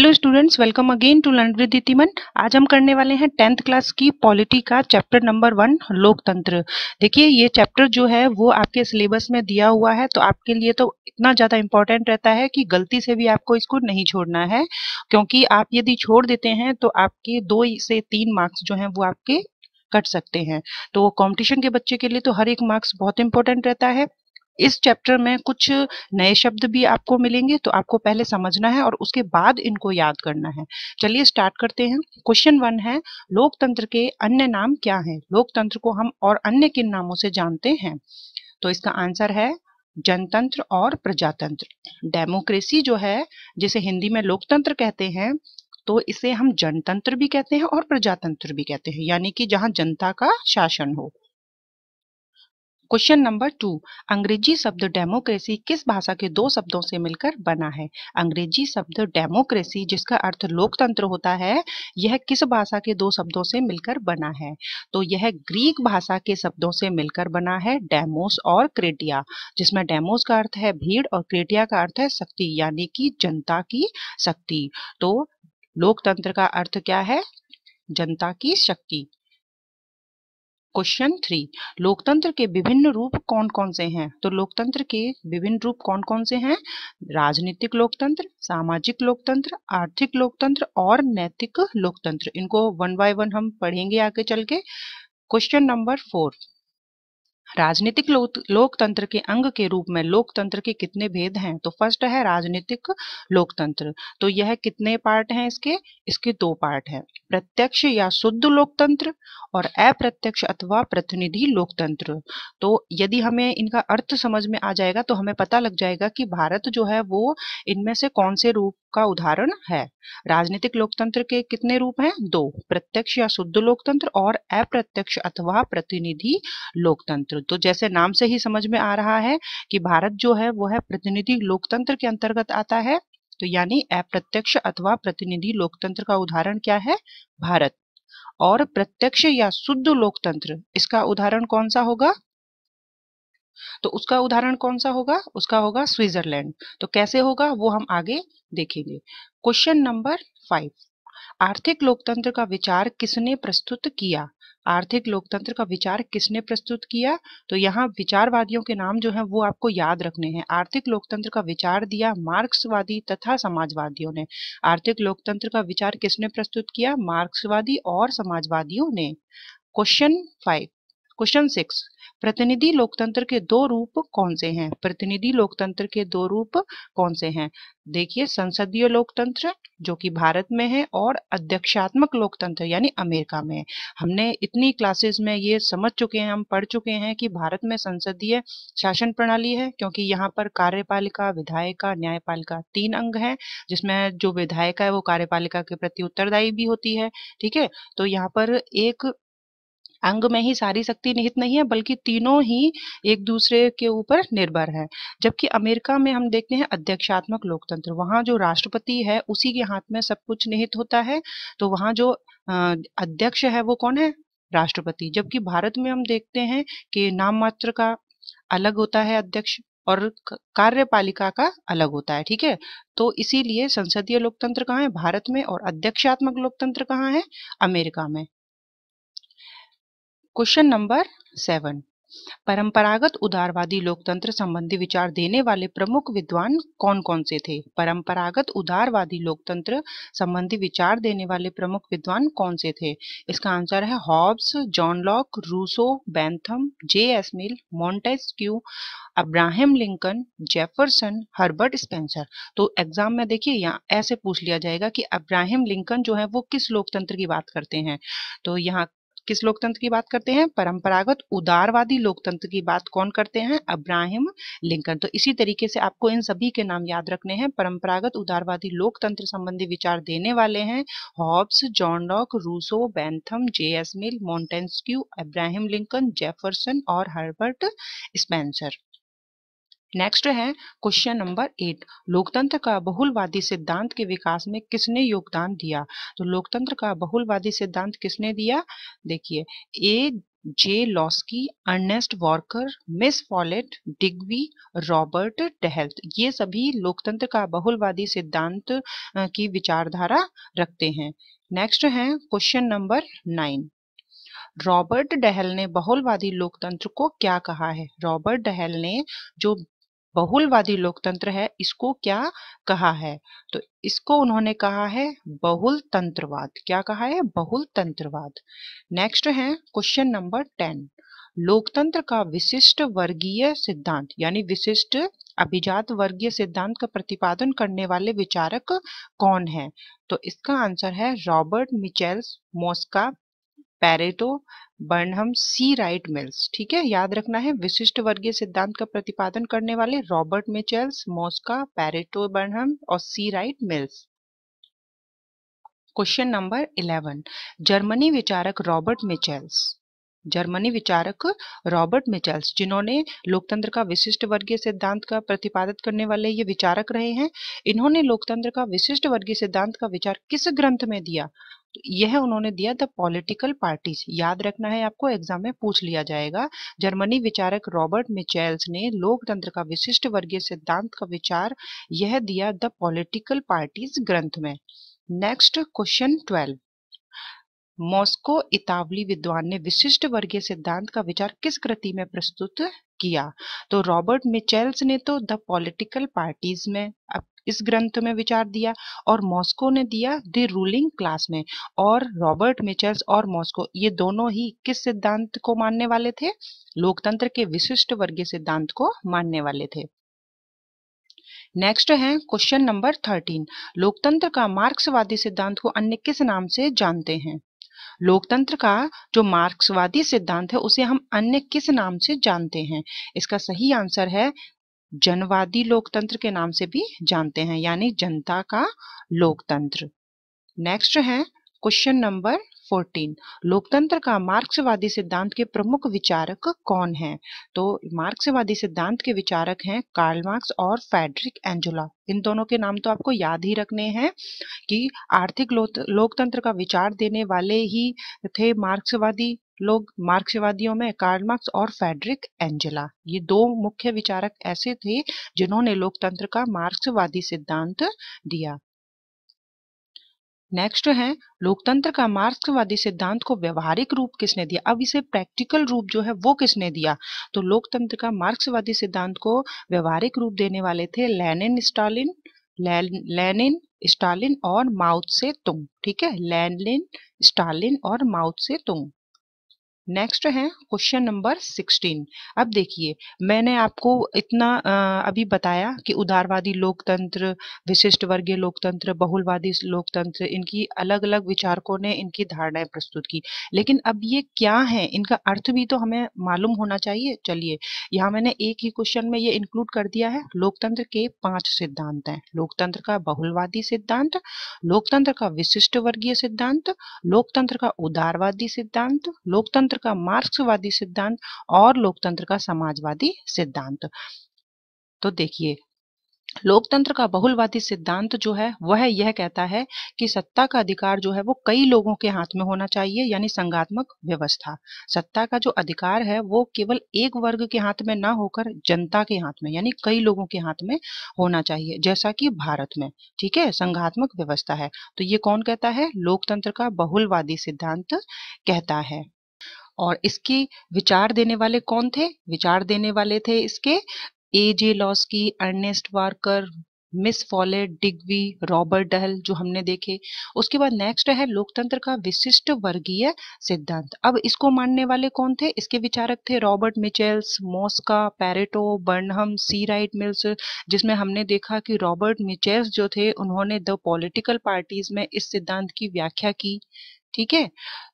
hello students welcome again to learn with तिमन आज हम करने वाले हैं टेंथ क्लास की पॉलिटी का चैप्टर नंबर वन लोकतंत्र देखिए ये चैप्टर जो है वो आपके सिलेबस में दिया हुआ है तो आपके लिए तो इतना ज़्यादा इम्पोर्टेंट रहता है कि गलती से भी आपको इसको नहीं छोड़ना है क्योंकि आप यदि छोड़ देते हैं तो आपके दो से तीन मार्क्स जो हैं वो आपके कट सकते हैं तो कॉम्पिटिशन के बच्चे के लिए तो हर एक मार्क्स बहुत इंपॉर्टेंट रहता है इस चैप्टर में कुछ नए शब्द भी आपको मिलेंगे तो आपको पहले समझना है और उसके बाद इनको याद करना है चलिए स्टार्ट करते हैं क्वेश्चन वन है लोकतंत्र के अन्य नाम क्या हैं लोकतंत्र को हम और अन्य किन नामों से जानते हैं तो इसका आंसर है जनतंत्र और प्रजातंत्र डेमोक्रेसी जो है जिसे हिंदी में लोकतंत्र कहते हैं तो इसे हम जनतंत्र भी कहते हैं और प्रजातंत्र भी कहते हैं यानी कि जहां जनता का शासन हो क्वेश्चन नंबर टू अंग्रेजी शब्द डेमोक्रेसी किस भाषा के दो शब्दों से मिलकर बना है अंग्रेजी शब्द डेमोक्रेसी जिसका अर्थ लोकतंत्र होता है यह किस भाषा के दो शब्दों से मिलकर बना है तो यह ग्रीक भाषा के शब्दों से मिलकर बना है डेमोस और क्रेटिया जिसमें डेमोस का अर्थ है भीड़ और क्रेटिया का अर्थ है शक्ति यानी कि जनता की शक्ति तो लोकतंत्र का अर्थ क्या है जनता की शक्ति क्वेश्चन थ्री लोकतंत्र के विभिन्न रूप कौन कौन से हैं तो लोकतंत्र के विभिन्न रूप कौन कौन से हैं राजनीतिक लोकतंत्र सामाजिक लोकतंत्र आर्थिक लोकतंत्र और नैतिक लोकतंत्र इनको वन बाय वन हम पढ़ेंगे आगे चल के क्वेश्चन नंबर फोर राजनीतिक लोकतंत्र के अंग के रूप में लोकतंत्र के कितने भेद हैं तो फर्स्ट है राजनीतिक लोकतंत्र तो यह कितने पार्ट हैं इसके इसके दो पार्ट हैं प्रत्यक्ष या शुद्ध लोकतंत्र और अप्रत्यक्ष अथवा प्रतिनिधि लोकतंत्र तो यदि हमें इनका अर्थ समझ में आ जाएगा तो हमें पता लग जाएगा कि भारत जो है वो इनमें से कौन से रूप का उदाहरण है राजनीतिक लोकतंत्र के कितने रूप हैं दो प्रत्यक्ष या शुद्ध लोकतंत्र और अप्रत्यक्ष अथवा प्रतिनिधि लोकतंत्र तो जैसे नाम से ही समझ में आ रहा है कि भारत जो है वह है प्रतिनिधि लोकतंत्र के अंतर्गत आता है तो यानी अप्रत्यक्ष अथवा प्रतिनिधि लोकतंत्र का उदाहरण क्या है भारत और प्रत्यक्ष या शुद्ध लोकतंत्र इसका उदाहरण कौन सा होगा तो उसका उदाहरण कौन सा होगा उसका होगा स्विट्जरलैंड तो कैसे होगा वो हम आगे देखेंगे क्वेश्चन नंबर फाइव आर्थिक लोकतंत्र का विचार किसने प्रस्तुत किया आर्थिक लोकतंत्र का विचार किसने प्रस्तुत किया तो यहाँ विचारवादियों के नाम जो है वो आपको याद रखने हैं आर्थिक लोकतंत्र का विचार दिया मार्क्सवादी तथा समाजवादियों ने आर्थिक लोकतंत्र का विचार किसने प्रस्तुत किया मार्क्सवादी और समाजवादियों ने क्वेश्चन फाइव क्वेश्चन सिक्स प्रतिनिधि लोकतंत्र के दो रूप कौन से हैं प्रतिनिधि लोकतंत्र के दो रूप कौन से हैं देखिए संसदीय लोकतंत्र जो कि भारत में है और अध्यक्षात्मक लोकतंत्र यानी अमेरिका में है हमने इतनी क्लासेस में ये समझ चुके हैं हम पढ़ चुके हैं कि भारत में संसदीय शासन प्रणाली है क्योंकि यहाँ पर कार्यपालिका विधायिका न्यायपालिका तीन अंग हैं जिसमें जो विधायिका है वो कार्यपालिका के प्रति उत्तरदायी भी होती है ठीक है तो यहाँ पर एक अंग में ही सारी शक्ति निहित नहीं है बल्कि तीनों ही एक दूसरे के ऊपर निर्भर है जबकि अमेरिका में हम देखते हैं अध्यक्षात्मक लोकतंत्र वहाँ जो राष्ट्रपति है उसी के हाथ में सब कुछ निहित होता है तो वहाँ जो अध्यक्ष है वो कौन है राष्ट्रपति जबकि भारत में हम देखते हैं कि नाम मात्र का अलग होता है अध्यक्ष और कार्यपालिका का अलग होता है ठीक है तो इसीलिए संसदीय लोकतंत्र कहाँ है भारत में और अध्यक्षात्मक लोकतंत्र कहाँ है अमेरिका में क्वेश्चन नंबर सेवन परंपरागत उदारवादी लोकतंत्र संबंधी विचार देने वाले प्रमुख विद्वान कौन कौन से थे परंपरागत उदारवादी लोकतंत्र संबंधी विचार देने वाले प्रमुख विद्वान कौन से थे इसका आंसर है Hobbes John Locke Rousseau Bentham J S Mill क्यू Abraham Lincoln Jefferson Herbert Spencer तो एग्जाम में देखिए यहाँ ऐसे पूछ लिया जाएगा कि अब्राहम लिंकन जो है वो किस लोकतंत्र की बात करते हैं तो यहाँ किस लोकतंत्र की बात करते हैं परंपरागत उदारवादी लोकतंत्र की बात कौन करते हैं अब्राहिम लिंकन तो इसी तरीके से आपको इन सभी के नाम याद रखने हैं परंपरागत उदारवादी लोकतंत्र संबंधी विचार देने वाले हैं Hobbes John Locke Rousseau Bentham J S Mill Montesquieu Abraham Lincoln Jefferson और हर्बर्ट स्पेंसर नेक्स्ट है क्वेश्चन नंबर एट लोकतंत्र का बहुलवादी सिद्धांत के विकास में किसने योगदान दिया तो लोकतंत्र का बहुलवादी सिद्धांत किसने दिया देखिए A J Laski Ernest Barker Miss Follett डिग्वी रॉबर्ट टहल्ट ये सभी लोकतंत्र का बहुलवादी सिद्धांत की विचारधारा रखते हैं नेक्स्ट है question number nine Robert Dahl ने बहुलवादी लोकतंत्र को क्या कहा है रॉबर्ट डहल ने जो बहुलवादी लोकतंत्र है इसको क्या कहा है तो इसको उन्होंने कहा है बहुल तंत्रवाद क्या कहा है बहुल तंत्रवाद नेक्स्ट है क्वेश्चन नंबर टेन लोकतंत्र का विशिष्ट वर्गीय सिद्धांत यानी विशिष्ट अभिजात वर्गीय सिद्धांत का प्रतिपादन करने वाले विचारक कौन है तो इसका आंसर है रॉबर्ट मिचेल्स मोस्का पैरेटो तो बर्नहम सी राइट मिल्स ठीक है याद रखना है विशिष्ट वर्गीय सिद्धांत का प्रतिपादन करने वाले Robert Michels Mosca Pareto Burnham और C Wright Mills question number eleven Germany विचारक रॉबर्ट मिचेल्स जर्मनी विचारक रॉबर्ट मिचेल्स जिन्होंने लोकतंत्र का विशिष्ट वर्गीय सिद्धांत का प्रतिपादित करने वाले ये विचारक रहे हैं इन्होंने लोकतंत्र का विशिष्ट वर्गीय सिद्धांत का विचार किस ग्रंथ में दिया तो यह उन्होंने दिया द पॉलिटिकल पार्टीज याद रखना है आपको एग्जाम में पूछ लिया जाएगा जर्मनी विचारक रॉबर्ट मिचेल्स ने लोकतंत्र का विशिष्ट वर्गीय सिद्धांत का विचार यह दिया द पॉलिटिकल पार्टीज ग्रंथ में नेक्स्ट क्वेश्चन ट्वेल्व मॉस्को इतावली विद्वान ने विशिष्ट वर्गीय सिद्धांत का विचार किस कृति में प्रस्तुत किया तो रॉबर्ट मिचेल्स ने तो द पॉलिटिकल पार्टीज में इस ग्रंथ में विचार दिया और मॉस्को ने दिया द रूलिंग क्लास में और रॉबर्ट मिचेल्स और मॉस्को ये दोनों ही किस सिद्धांत को मानने वाले थे लोकतंत्र के विशिष्ट वर्गीय सिद्धांत को मानने वाले थे नेक्स्ट है क्वेश्चन नंबर थर्टीन लोकतंत्र का मार्क्सवादी सिद्धांत को अन्य किस नाम से जानते हैं लोकतंत्र का जो मार्क्सवादी सिद्धांत है उसे हम अन्य किस नाम से जानते हैं इसका सही आंसर है जनवादी लोकतंत्र के नाम से भी जानते हैं यानी जनता का लोकतंत्र नेक्स्ट है क्वेश्चन नंबर 14 लोकतंत्र का मार्क्सवादी सिद्धांत के प्रमुख विचारक कौन हैं तो मार्क्सवादी सिद्धांत के विचारक हैं कार्ल मार्क्स और फेडरिक एंजुला इन दोनों के नाम तो आपको याद ही रखने हैं कि आर्थिक लोकतंत्र का विचार देने वाले ही थे मार्क्सवादी लोग मार्क्सवादियों में कार्ल मार्क्स और फेडरिक एंजेला ये दो मुख्य विचारक ऐसे थे जिन्होंने लोकतंत्र का मार्क्सवादी सिद्धांत दिया नेक्स्ट है लोकतंत्र का मार्क्सवादी सिद्धांत को व्यवहारिक रूप किसने दिया अब इसे प्रैक्टिकल रूप जो है वो किसने दिया तो लोकतंत्र का मार्क्सवादी सिद्धांत को व्यवहारिक रूप देने वाले थे लेनिन स्टालिन लेनिन स्टालिन और माउथ से तुम ठीक है लेनिन स्टालिन और माउथ से तुम नेक्स्ट है क्वेश्चन नंबर सिक्सटीन अब देखिए मैंने आपको इतना अभी बताया कि उदारवादी लोकतंत्र विशिष्ट वर्गीय लोकतंत्र बहुलवादी लोकतंत्र इनकी अलग अलग विचारकों ने इनकी धारणाएं प्रस्तुत की लेकिन अब ये क्या है इनका अर्थ भी तो हमें मालूम होना चाहिए चलिए यहाँ मैंने एक ही क्वेश्चन में ये इंक्लूड कर दिया है लोकतंत्र के पांच सिद्धांत हैं लोकतंत्र का बहुलवादी सिद्धांत लोकतंत्र का विशिष्ट वर्गीय सिद्धांत लोकतंत्र का उदारवादी सिद्धांत लोकतंत्र लोकतंत्र का मार्क्सवादी सिद्धांत और लोकतंत्र का समाजवादी सिद्धांत तो देखिए लोकतंत्र का बहुलवादी सिद्धांत जो है वह यह कहता है कि सत्ता का अधिकार जो है वो कई लोगों के हाथ में होना चाहिए यानी संगात्मक व्यवस्था सत्ता का जो अधिकार है वो केवल एक वर्ग के हाथ में ना होकर जनता के हाथ में यानी कई लोगों के हाथ में होना चाहिए जैसा कि भारत में ठीक है संघात्मक व्यवस्था है तो ये कौन कहता है लोकतंत्र का बहुलवादी सिद्धांत कहता है और इसकी विचार देने वाले कौन थे विचार देने वाले थे इसके A J Laski Ernest Barker Miss Follett डिग्वी रॉबर्ट डहल जो हमने देखे उसके बाद नेक्स्ट है लोकतंत्र का विशिष्ट वर्गीय सिद्धांत अब इसको मानने वाले कौन थे इसके विचारक थे Robert Michels Mosca Pareto Burnham C Wright Mills जिसमें हमने देखा कि रॉबर्ट मिचेल्स जो थे उन्होंने द पॉलिटिकल पार्टीज में इस सिद्धांत की व्याख्या की ठीक है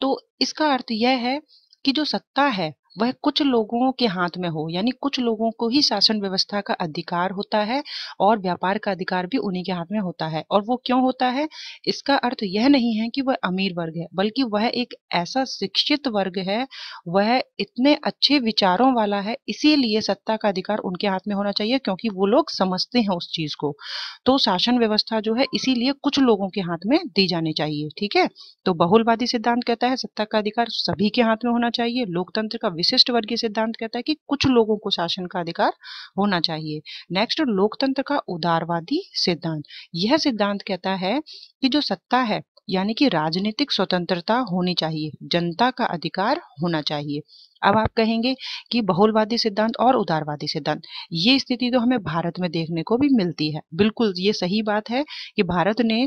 तो इसका अर्थ यह है कि जो सत्ता है वह कुछ लोगों के हाथ में हो यानी कुछ लोगों को ही शासन व्यवस्था का अधिकार होता है और व्यापार का अधिकार भी उन्हीं के हाथ में होता है और वो क्यों होता है इसका अर्थ यह नहीं है कि वह अमीर वर्ग है बल्कि वह एक ऐसा शिक्षित वर्ग है वह इतने अच्छे विचारों वाला है इसीलिए सत्ता का अधिकार उनके हाथ में होना चाहिए क्योंकि वो लोग समझते हैं उस चीज को तो शासन व्यवस्था जो है इसीलिए कुछ लोगों के हाथ में दी जानी चाहिए ठीक है तो बहुलवादी सिद्धांत कहता है सत्ता का अधिकार सभी के हाथ में होना चाहिए लोकतंत्र का विशिष्ट वर्गीय सिद्धांत कहता है कि कुछ लोगों को शासन का अधिकार होना चाहिए नेक्स्ट लोकतंत्र का उदारवादी सिद्धांत यह सिद्धांत कहता है कि जो सत्ता है यानी कि राजनीतिक स्वतंत्रता होनी चाहिए जनता का अधिकार होना चाहिए अब आप कहेंगे कि बहुलवादी सिद्धांत और उदारवादी सिद्धांत ये स्थिति तो हमें भारत में देखने को भी मिलती है बिल्कुल ये सही बात है कि भारत ने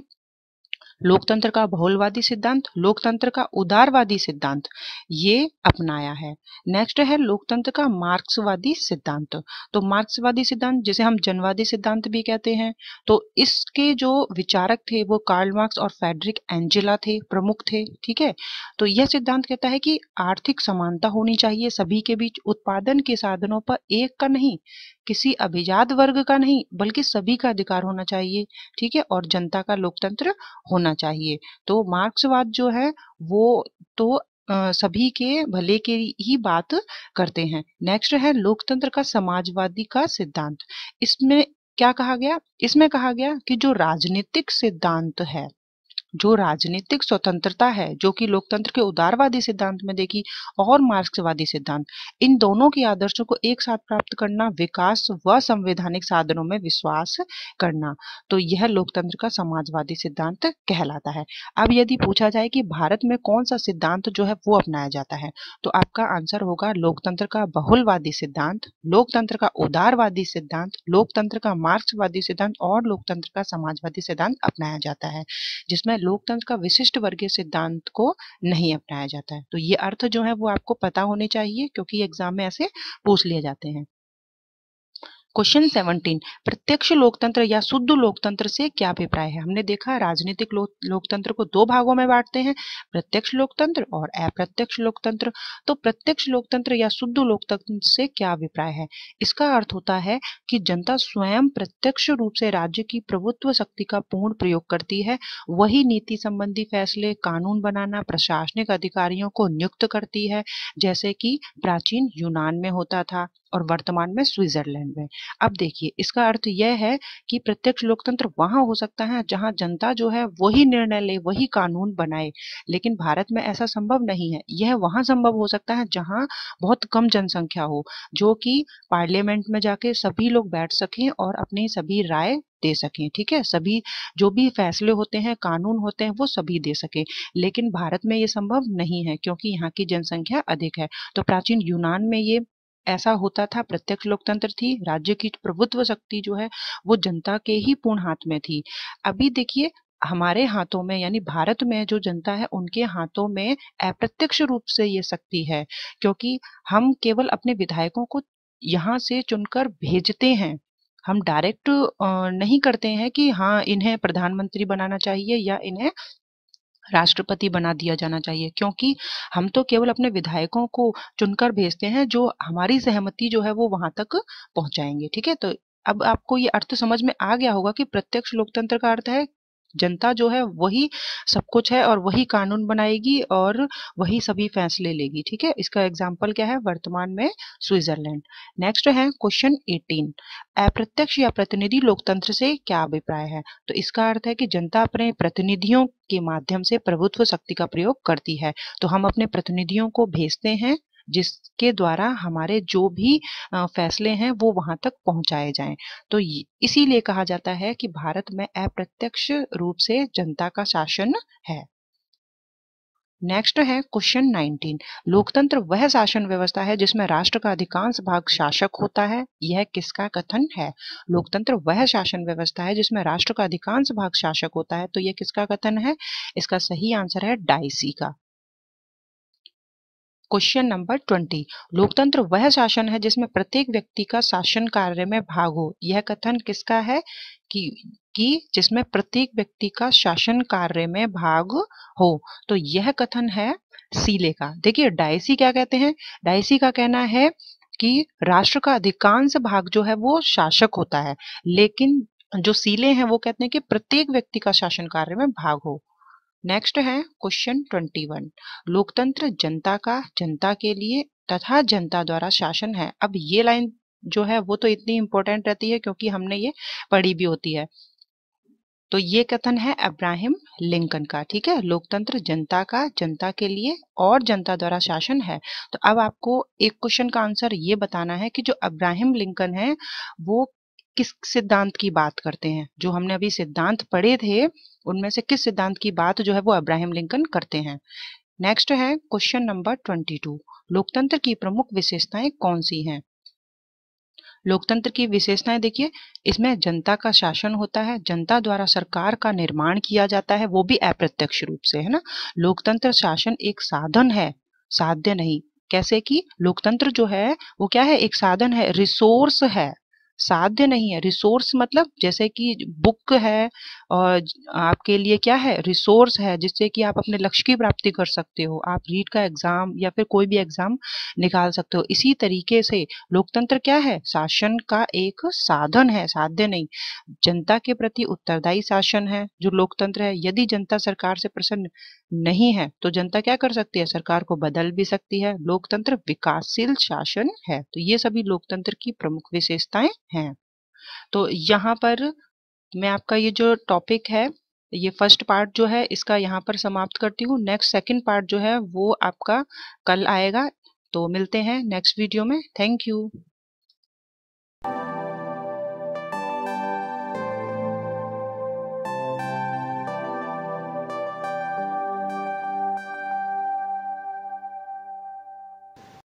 लोकतंत्र का बहुलवादी सिद्धांत लोकतंत्र का उदारवादी सिद्धांत ये अपनाया है नेक्स्ट है लोकतंत्र का मार्क्सवादी सिद्धांत तो मार्क्सवादी सिद्धांत जिसे हम जनवादी सिद्धांत भी कहते हैं तो इसके जो विचारक थे वो कार्ल मार्क्स और फेडरिक एंजेला थे प्रमुख थे ठीक है तो यह सिद्धांत कहता है कि आर्थिक समानता होनी चाहिए सभी के बीच उत्पादन के साधनों पर एक का नहीं किसी अभिजात वर्ग का नहीं बल्कि सभी का अधिकार होना चाहिए ठीक है और जनता का लोकतंत्र होना चाहिए तो मार्क्सवाद जो है वो तो सभी के भले के ही बात करते हैं नेक्स्ट है लोकतंत्र का समाजवादी का सिद्धांत इसमें क्या कहा गया इसमें कहा गया कि जो राजनीतिक सिद्धांत है जो राजनीतिक स्वतंत्रता है जो कि लोकतंत्र के उदारवादी सिद्धांत में देखी और मार्क्सवादी सिद्धांत इन दोनों के आदर्शों को एक साथ प्राप्त करना विकास व संवैधानिक साधनों में विश्वास करना तो यह लोकतंत्र का समाजवादी सिद्धांत कहलाता है अब यदि पूछा जाए कि भारत में कौन सा सिद्धांत जो है वो अपनाया जाता है तो आपका आंसर होगा लोकतंत्र का बहुलवादी सिद्धांत लोकतंत्र का उदारवादी सिद्धांत लोकतंत्र का मार्क्सवादी सिद्धांत और लोकतंत्र का समाजवादी सिद्धांत अपनाया जाता है जिसमें लोकतंत्र का विशिष्ट वर्गीय सिद्धांत को नहीं अपनाया जाता है तो ये अर्थ जो है वो आपको पता होने चाहिए क्योंकि एग्जाम में ऐसे पूछ लिए जाते हैं क्वेश्चन सेवनटीन प्रत्यक्ष लोकतंत्र या शुद्ध लोकतंत्र से क्या अभिप्राय है हमने देखा राजनीतिक लो, लोकतंत्र को दो भागों में बांटते हैं प्रत्यक्ष लोकतंत्र और अप्रत्यक्ष लोकतंत्र तो प्रत्यक्ष लोकतंत्र या शुद्ध लोकतंत्र से क्या अभिप्राय है इसका अर्थ होता है कि जनता स्वयं प्रत्यक्ष रूप से राज्य की प्रभुत्व शक्ति का पूर्ण प्रयोग करती है वही नीति संबंधी फैसले कानून बनाना प्रशासनिक अधिकारियों को नियुक्त करती है जैसे कि प्राचीन यूनान में होता था और वर्तमान में स्विट्जरलैंड में अब देखिए इसका अर्थ यह है कि प्रत्यक्ष लोकतंत्र वहां हो सकता है जहां जनता जो है वही निर्णय ले वही कानून बनाए लेकिन भारत में ऐसा संभव नहीं है यह वहां संभव हो सकता है जहां बहुत कम जनसंख्या हो जो कि पार्लियामेंट में जाके सभी लोग बैठ सकें और अपनी सभी राय दे सकें ठीक है सभी जो भी फैसले होते हैं कानून होते हैं वो सभी दे सकें लेकिन भारत में ये संभव नहीं है क्योंकि यहाँ की जनसंख्या अधिक है तो प्राचीन यूनान में ये ऐसा होता था प्रत्यक्ष लोकतंत्र थी राज्य की प्रभुत्व शक्ति जो है वो जनता के ही पूर्ण हाथ में थी अभी देखिए हमारे हाथों में यानी भारत में जो जनता है उनके हाथों में अप्रत्यक्ष रूप से ये शक्ति है क्योंकि हम केवल अपने विधायकों को यहाँ से चुनकर भेजते हैं हम डायरेक्ट नहीं करते हैं कि हाँ इन्हें प्रधानमंत्री बनाना चाहिए या इन्हें राष्ट्रपति बना दिया जाना चाहिए क्योंकि हम तो केवल अपने विधायकों को चुनकर भेजते हैं जो हमारी सहमति जो है वो वहां तक पहुंचाएंगे ठीक है तो अब आपको ये अर्थ समझ में आ गया होगा कि प्रत्यक्ष लोकतंत्र का अर्थ है जनता जो है वही सब कुछ है और वही कानून बनाएगी और वही सभी फैसले लेगी ठीक है इसका एग्जाम्पल क्या है वर्तमान में स्विट्जरलैंड नेक्स्ट है क्वेश्चन 18 अप्रत्यक्ष या प्रतिनिधि लोकतंत्र से क्या अभिप्राय है तो इसका अर्थ है कि जनता अपने प्रतिनिधियों के माध्यम से प्रभुत्व शक्ति का प्रयोग करती है तो हम अपने प्रतिनिधियों को भेजते हैं जिसके द्वारा हमारे जो भी फैसले हैं वो वहां तक पहुंचाए जाएं तो इसीलिए कहा जाता है कि भारत में अप्रत्यक्ष रूप से जनता का शासन है नेक्स्ट है क्वेश्चन 19 लोकतंत्र वह शासन व्यवस्था है जिसमें राष्ट्र का अधिकांश भाग शासक होता है यह किसका कथन है लोकतंत्र वह शासन व्यवस्था है जिसमें राष्ट्र का अधिकांश भाग शासक होता है तो यह किसका कथन है इसका सही आंसर है डाइसी का क्वेश्चन नंबर ट्वेंटी लोकतंत्र वह शासन है जिसमें प्रत्येक व्यक्ति का शासन कार्य में भाग हो यह कथन किसका है कि कि जिसमें प्रत्येक व्यक्ति का शासन कार्य में भाग हो तो यह कथन है सीले का देखिए डायसी क्या कहते हैं डायसी का कहना है कि राष्ट्र का अधिकांश भाग जो है वो शासक होता है लेकिन जो सीले हैं वो कहते हैं कि प्रत्येक व्यक्ति का शासन कार्य में भाग हो नेक्स्ट है क्वेश्चन ट्वेंटी वन लोकतंत्र जनता का जनता के लिए तथा जनता द्वारा शासन है अब ये लाइन जो है वो तो इतनी इंपॉर्टेंट रहती है क्योंकि हमने ये पढ़ी भी होती है तो ये कथन है अब्राहिम लिंकन का ठीक है लोकतंत्र जनता का जनता के लिए और जनता द्वारा शासन है तो अब आपको एक क्वेश्चन का आंसर ये बताना है कि जो अब्राहिम लिंकन है वो किस सिद्धांत की बात करते हैं जो हमने अभी सिद्धांत पढ़े थे उनमें से किस सिद्धांत की बात जो है वो अब्राहम लिंकन करते हैं नेक्स्ट है क्वेश्चन नंबर ट्वेंटी टू लोकतंत्र की प्रमुख विशेषताएं कौन सी हैं लोकतंत्र की विशेषताएं देखिए इसमें जनता का शासन होता है जनता द्वारा सरकार का निर्माण किया जाता है वो भी अप्रत्यक्ष रूप से है ना लोकतंत्र शासन एक साधन है साध्य नहीं कैसे कि लोकतंत्र जो है वो क्या है एक साधन है रिसोर्स है साध्य नहीं है रिसोर्स मतलब जैसे कि बुक है और आपके लिए क्या है रिसोर्स है जिससे कि आप अपने लक्ष्य की प्राप्ति कर सकते हो आप रीट का एग्जाम या फिर कोई भी एग्जाम निकाल सकते हो इसी तरीके से लोकतंत्र क्या है शासन का एक साधन है साध्य नहीं जनता के प्रति उत्तरदायी शासन है जो लोकतंत्र है यदि जनता सरकार से प्रसन्न नहीं है तो जनता क्या कर सकती है सरकार को बदल भी सकती है लोकतंत्र विकासशील शासन है तो ये सभी लोकतंत्र की प्रमुख विशेषताएं हैं तो यहाँ पर मैं आपका ये जो टॉपिक है ये फर्स्ट पार्ट जो है इसका यहाँ पर समाप्त करती हूँ नेक्स्ट सेकेंड पार्ट जो है वो आपका कल आएगा तो मिलते हैं नेक्स्ट वीडियो में थैंक यू